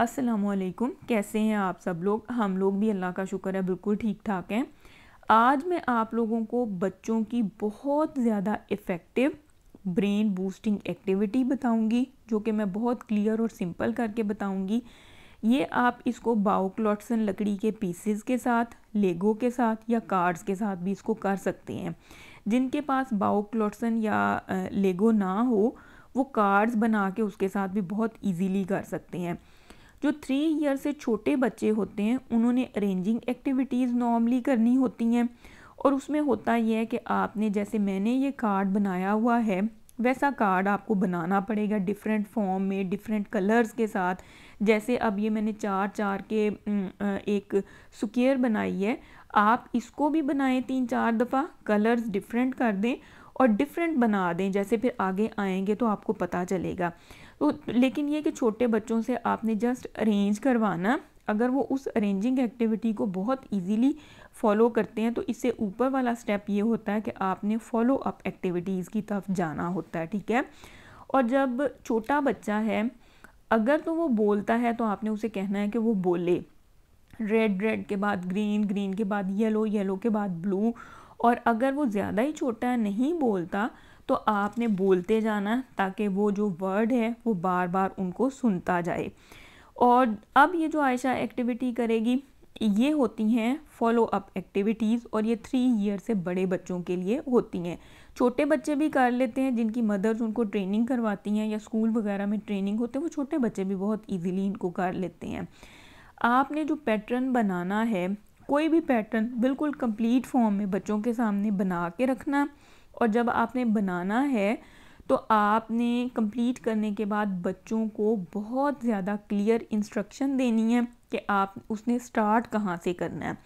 असलकुम कैसे हैं आप सब लोग हम लोग भी अल्लाह का शुक्र है बिल्कुल ठीक ठाक हैं आज मैं आप लोगों को बच्चों की बहुत ज़्यादा इफ़ेक्टिव ब्रेन बूस्टिंग एक्टिविटी बताऊंगी जो कि मैं बहुत क्लियर और सिंपल करके बताऊंगी ये आप इसको बाओक्लॉटसन लकड़ी के पीसेस के साथ लेगो के साथ या कार्ड्स के साथ भी इसको कर सकते हैं जिनके पास बाओक्लॉटसन या लेगो ना हो वो कार्ड्स बना के उसके साथ भी बहुत इजीली कर सकते हैं जो थ्री ईयर से छोटे बच्चे होते हैं उन्होंने अरेंजिंग एक्टिविटीज़ नॉर्मली करनी होती हैं और उसमें होता यह है कि आपने जैसे मैंने ये कार्ड बनाया हुआ है वैसा कार्ड आपको बनाना पड़ेगा डिफरेंट फॉर्म में डिफरेंट कलर्स के साथ जैसे अब ये मैंने चार चार के एक सुकेयर बनाई है आप इसको भी बनाएं तीन चार दफ़ा कलर्स डिफरेंट कर दें और डिफरेंट बना दें जैसे फिर आगे आएंगे तो आपको पता चलेगा तो लेकिन ये कि छोटे बच्चों से आपने जस्ट अरेंज करवाना अगर वो उस अरेंजिंग एक्टिविटी को बहुत इजीली फॉलो करते हैं तो इससे ऊपर वाला स्टेप ये होता है कि आपने फॉलो अप एक्टिविटीज़ की तरफ जाना होता है ठीक है और जब छोटा बच्चा है अगर तो वो बोलता है तो आपने उसे कहना है कि वो बोले रेड रेड के बाद ग्रीन ग्रीन के बाद येलो येलो के बाद ब्लू और अगर वो ज़्यादा ही छोटा नहीं बोलता तो आपने बोलते जाना ताकि वो जो वर्ड है वो बार बार उनको सुनता जाए और अब ये जो आयशा एक्टिविटी करेगी ये होती हैं फॉलो अप एक्टिविटीज़ और ये थ्री ईयर से बड़े बच्चों के लिए होती हैं छोटे बच्चे भी कर लेते हैं जिनकी मदर्स उनको ट्रेनिंग करवाती हैं या स्कूल वगैरह में ट्रेनिंग होते हैं वो छोटे बच्चे भी बहुत ईजीली इनको कर लेते हैं आपने जो पैटर्न बनाना है कोई भी पैटर्न बिल्कुल कंप्लीट फॉर्म में बच्चों के सामने बना के रखना और जब आपने बनाना है तो आपने कंप्लीट करने के बाद बच्चों को बहुत ज़्यादा क्लियर इंस्ट्रक्शन देनी है कि आप उसने स्टार्ट कहाँ से करना है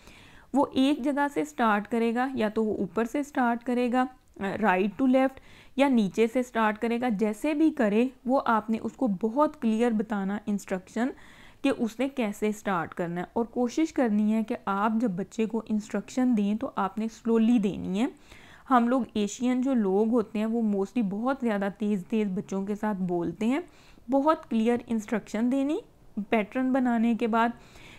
वो एक जगह से स्टार्ट करेगा या तो वो ऊपर से स्टार्ट करेगा राइट टू लेफ़्ट या नीचे से स्टार्ट करेगा जैसे भी करे वो आपने उसको बहुत क्लियर बताना इंस्ट्रक्शन कि उसने कैसे स्टार्ट करना है और कोशिश करनी है कि आप जब बच्चे को इंस्ट्रक्शन दें तो आपने स्लोली देनी है हम लोग एशियन जो लोग होते हैं वो मोस्टली बहुत ज़्यादा तेज़ तेज़ बच्चों के साथ बोलते हैं बहुत क्लियर इंस्ट्रक्शन देनी पैटर्न बनाने के बाद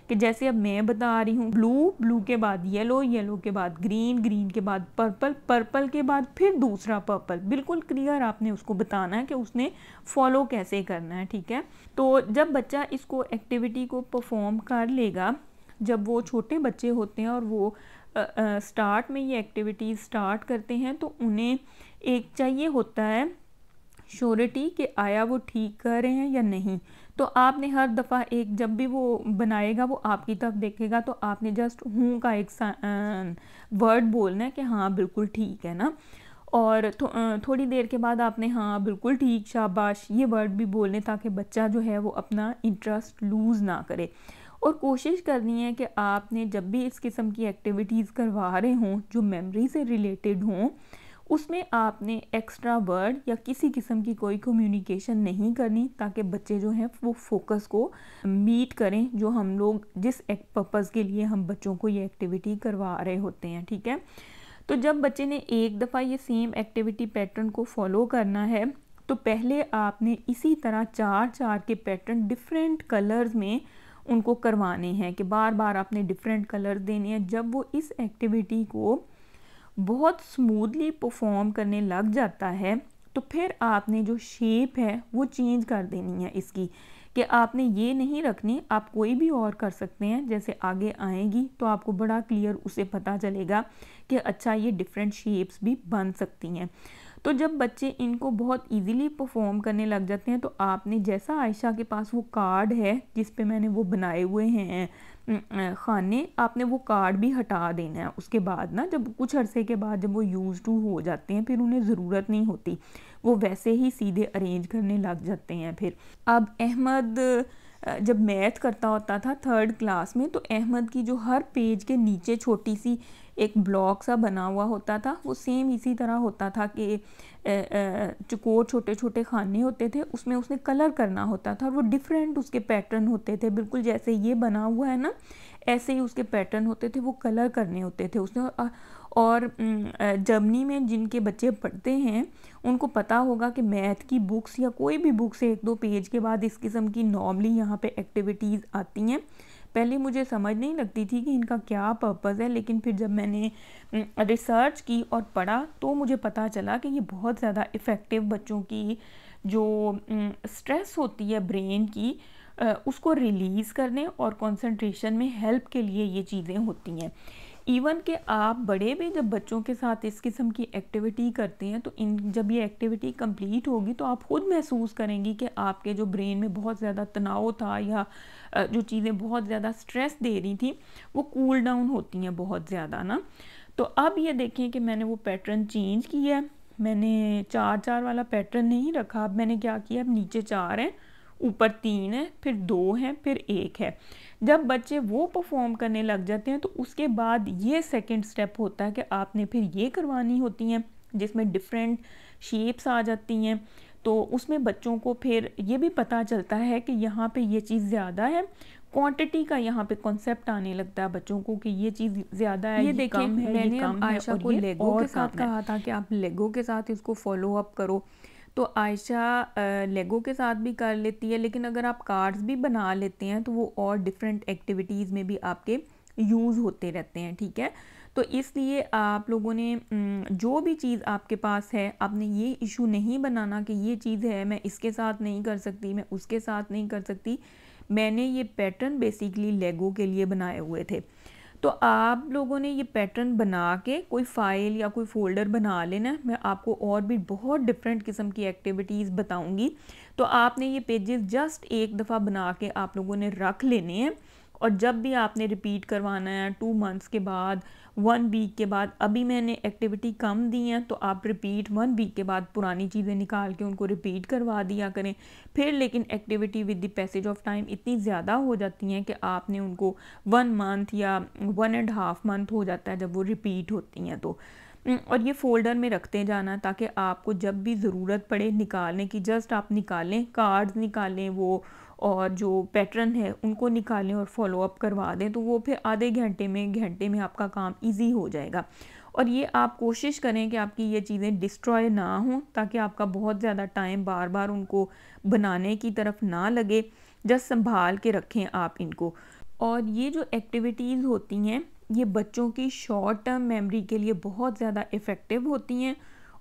कि जैसे अब मैं बता रही हूँ ब्लू ब्लू के बाद येलो येलो के बाद ग्रीन ग्रीन के बाद पर्पल पर्पल के बाद फिर दूसरा पर्पल बिल्कुल क्लियर आपने उसको बताना है कि उसने फॉलो कैसे करना है ठीक है तो जब बच्चा इसको एक्टिविटी को परफॉर्म कर लेगा जब वो छोटे बच्चे होते हैं और वो स्टार्ट में ये एक्टिविटीज़ स्टार्ट करते हैं तो उन्हें एक चाहिए होता है श्योरिटी कि आया वो ठीक कर रहे हैं या नहीं तो आपने हर दफ़ा एक जब भी वो बनाएगा वो आपकी तरफ देखेगा तो आपने जस्ट हूँ का एक वर्ड बोलना है कि हाँ बिल्कुल ठीक है ना और थो, थोड़ी देर के बाद आपने हाँ बिल्कुल ठीक शाबाश ये वर्ड भी बोलने ताकि बच्चा जो है वो अपना इंटरेस्ट लूज़ ना करे और कोशिश करनी है कि आपने जब भी इस किस्म की एक्टिविटीज़ करवा रहे हों जो मेमोरी से रिलेटेड हों उसमें आपने एक्स्ट्रा वर्ड या किसी किस्म की कोई कम्युनिकेशन नहीं करनी ताकि बच्चे जो हैं वो फोकस को मीट करें जो हम लोग जिस पर्पज़ के लिए हम बच्चों को ये एक्टिविटी करवा रहे होते हैं ठीक है तो जब बच्चे ने एक दफ़ा ये सेम एक्टिविटी पैटर्न को फॉलो करना है तो पहले आपने इसी तरह चार चार के पैटर्न डिफरेंट कलर्स में उनको करवाने हैं कि बार बार आपने डिफरेंट कलर देने हैं जब वो इस एक्टिविटी को बहुत स्मूथली परफॉर्म करने लग जाता है तो फिर आपने जो शेप है वो चेंज कर देनी है इसकी कि आपने ये नहीं रखनी आप कोई भी और कर सकते हैं जैसे आगे आएगी तो आपको बड़ा क्लियर उसे पता चलेगा कि अच्छा ये डिफरेंट शेप्स भी बन सकती हैं तो जब बच्चे इनको बहुत इजीली परफॉर्म करने लग जाते हैं तो आपने जैसा आयशा के पास वो कार्ड है जिस पे मैंने वो बनाए हुए हैं खाने आपने वो कार्ड भी हटा देना है उसके बाद ना जब कुछ अरसे के बाद जब वो यूज़ टू हो जाते हैं फिर उन्हें ज़रूरत नहीं होती वो वैसे ही सीधे अरेंज करने लग जाते हैं फिर अब अहमद जब मैथ करता होता था थर्ड क्लास में तो अहमद की जो हर पेज के नीचे छोटी सी एक ब्लॉक सा बना हुआ होता था वो सेम इसी तरह होता था कि चकोर छोटे छोटे खाने होते थे उसमें उसने कलर करना होता था और वो डिफरेंट उसके पैटर्न होते थे बिल्कुल जैसे ये बना हुआ है ना ऐसे ही उसके पैटर्न होते थे वो कलर करने होते थे उसने और और जर्मनी में जिनके बच्चे पढ़ते हैं उनको पता होगा कि मैथ की बुक्स या कोई भी बुक से एक दो पेज के बाद इस किस्म की नॉर्मली यहाँ पे एक्टिविटीज़ आती हैं पहले मुझे समझ नहीं लगती थी कि इनका क्या पर्पज़ है लेकिन फिर जब मैंने रिसर्च की और पढ़ा तो मुझे पता चला कि ये बहुत ज़्यादा इफ़ेक्टिव बच्चों की जो स्ट्रेस होती है ब्रेन की उसको रिलीज़ करने और कंसंट्रेशन में हेल्प के लिए ये चीज़ें होती हैं इवन के आप बड़े भी जब बच्चों के साथ इस किस्म की एक्टिविटी करते हैं तो इन जब ये एक्टिविटी कंप्लीट होगी तो आप ख़ुद महसूस करेंगी कि आपके जो ब्रेन में बहुत ज़्यादा तनाव था या जो चीज़ें बहुत ज़्यादा स्ट्रेस दे रही थी वो कूल डाउन होती हैं बहुत ज़्यादा ना तो अब ये देखें कि मैंने वो पैटर्न चेंज किया है मैंने चार चार वाला पैटर्न नहीं रखा अब मैंने क्या किया अब नीचे चार हैं ऊपर तीन है फिर दो हैं फिर एक है जब बच्चे वो परफॉर्म करने लग जाते हैं तो उसके बाद ये सेकेंड स्टेप होता है कि आपने फिर ये करवानी होती हैं जिसमें डिफरेंट शेप्स आ जाती हैं तो उसमें बच्चों को फिर ये भी पता चलता है कि यहाँ पे ये चीज़ ज़्यादा है क्वांटिटी का यहाँ पे कॉन्सेप्ट आने लगता है बच्चों को कि ये चीज़ ज़्यादा है ये, ये देखें कम है, मैंने आयशा को लेगो के साथ कहा था कि आप लेगो के साथ इसको फॉलो अप करो तो आयशा लेगो के साथ भी कर लेती है लेकिन अगर आप कार्ड्स भी बना लेते हैं तो वो और डिफरेंट एक्टिविटीज़ में भी आपके यूज़ होते रहते हैं ठीक है तो इसलिए आप लोगों ने जो भी चीज़ आपके पास है आपने ये इशू नहीं बनाना कि ये चीज़ है मैं इसके साथ नहीं कर सकती मैं उसके साथ नहीं कर सकती मैंने ये पैटर्न बेसिकली लेगो के लिए बनाए हुए थे तो आप लोगों ने ये पैटर्न बना के कोई फ़ाइल या कोई फ़ोल्डर बना लेना मैं आपको और भी बहुत डिफरेंट किस्म की एक्टिविटीज़ बताऊंगी तो आपने ये पेजेस जस्ट एक दफ़ा बना के आप लोगों ने रख लेने हैं और जब भी आपने रिपीट करवाना है टू मंथ्स के बाद वन वीक के बाद अभी मैंने एक्टिविटी कम दी है तो आप रिपीट वन वीक के बाद पुरानी चीज़ें निकाल के उनको रिपीट करवा दिया करें फिर लेकिन activity with the passage of time इतनी ज़्यादा हो जाती हैं कि आपने उनको वन मंथ या वन एंड हाफ मंथ हो जाता है जब वो रिपीट होती हैं तो और ये फ़ोल्डर में रखते जाना ताकि आपको जब भी ज़रूरत पड़े निकालने की जस्ट आप निकालें कार्ड्स निकालें वो और जो पैटर्न है उनको निकालें और फॉलोअप करवा दें तो वो फिर आधे घंटे में घंटे में आपका काम ईजी हो जाएगा और ये आप कोशिश करें कि आपकी ये चीज़ें डिस्ट्रॉय ना हों ताकि आपका बहुत ज़्यादा टाइम बार बार उनको बनाने की तरफ ना लगे जस्ट संभाल के रखें आप इनको और ये जो एक्टिविटीज़ होती हैं ये बच्चों की शॉर्ट टर्म मेमोरी के लिए बहुत ज़्यादा इफ़ेक्टिव होती हैं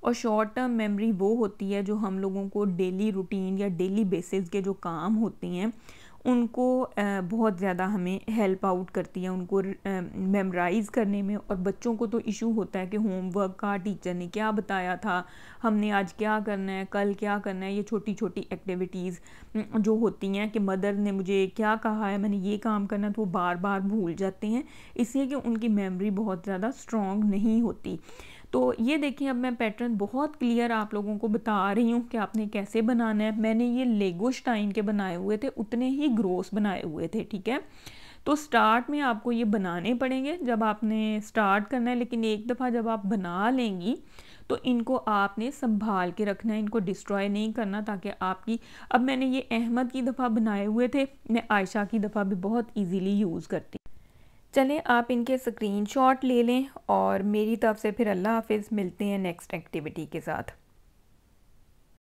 और शॉर्ट टर्म मेमोरी वो होती है जो हम लोगों को डेली रूटीन या डेली बेसिस के जो काम होते हैं उनको बहुत ज़्यादा हमें हेल्प आउट करती है उनको मेमोराइज़ करने में और बच्चों को तो इशू होता है कि होमवर्क का टीचर ने क्या बताया था हमने आज क्या करना है कल क्या करना है ये छोटी छोटी एक्टिविटीज़ जो होती हैं कि मदर ने मुझे क्या कहा है मैंने ये काम करना तो वो बार बार भूल जाते हैं इसलिए कि उनकी मेमोरी बहुत ज़्यादा स्ट्रॉन्ग नहीं होती तो ये देखिए अब मैं पैटर्न बहुत क्लियर आप लोगों को बता रही हूँ कि आपने कैसे बनाना है मैंने ये लेगो स्टाइन के बनाए हुए थे उतने ही ग्रोस बनाए हुए थे ठीक है तो स्टार्ट में आपको ये बनाने पड़ेंगे जब आपने स्टार्ट करना है लेकिन एक दफ़ा जब आप बना लेंगी तो इनको आपने संभाल के रखना है इनको डिस्ट्रॉय नहीं करना ताकि आपकी अब मैंने ये अहमद की दफ़ा बनाए हुए थे मैं आयशा की दफ़ा भी बहुत इजीली यूज़ करती चलें आप इनके स्क्रीनशॉट ले लें और मेरी तरफ से फिर अल्लाह हाफिज़ मिलते हैं नेक्स्ट एक्टिविटी के साथ